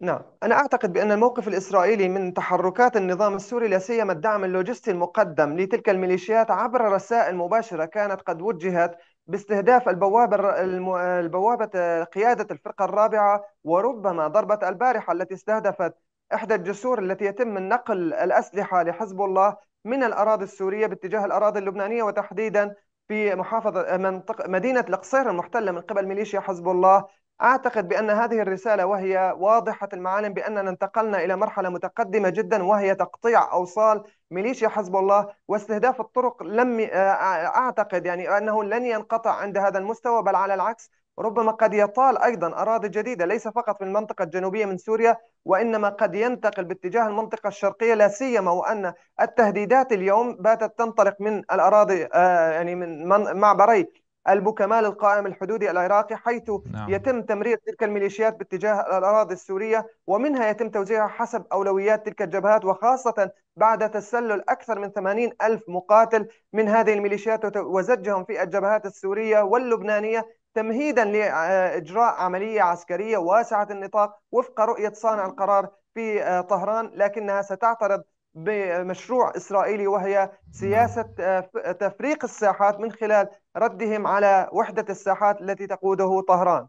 نعم أنا أعتقد بأن الموقف الإسرائيلي من تحركات النظام السوري لا سيما الدعم اللوجستي المقدم لتلك الميليشيات عبر رسائل مباشرة كانت قد وجهت باستهداف البوابة الم... البوابة آه، قيادة الفرقة الرابعة وربما ضربة البارحة التي استهدفت إحدى الجسور التي يتم نقل الأسلحة لحزب الله من الأراضي السورية باتجاه الأراضي اللبنانية وتحديدا في محافظة آه، منطقة مدينة القصير المحتلة من قبل ميليشيا حزب الله أعتقد بأن هذه الرسالة وهي واضحة المعالم بأننا انتقلنا إلى مرحلة متقدمة جدا وهي تقطيع أوصال ميليشيا حزب الله واستهداف الطرق لم آه، آه، أعتقد يعني أنه لن ينقطع عند هذا المستوى بل على العكس ربما قد يطال أيضا أراضي جديدة ليس فقط في المنطقة الجنوبية من سوريا وإنما قد ينتقل باتجاه المنطقة الشرقية لا سيما وأن التهديدات اليوم باتت تنطلق من الأراضي آه، يعني من معبري البوكمال القائم الحدودي العراقي حيث نعم. يتم تمرير تلك الميليشيات باتجاه الأراضي السورية ومنها يتم توزيعها حسب أولويات تلك الجبهات وخاصة بعد تسلل أكثر من 80 ألف مقاتل من هذه الميليشيات وزجهم في الجبهات السورية واللبنانية تمهيدا لإجراء عملية عسكرية واسعة النطاق وفق رؤية صانع القرار في آه، طهران لكنها ستعترض بمشروع اسرائيلي وهي نعم. سياسه آه، تفريق الساحات من خلال ردهم على وحدة الساحات التي تقوده طهران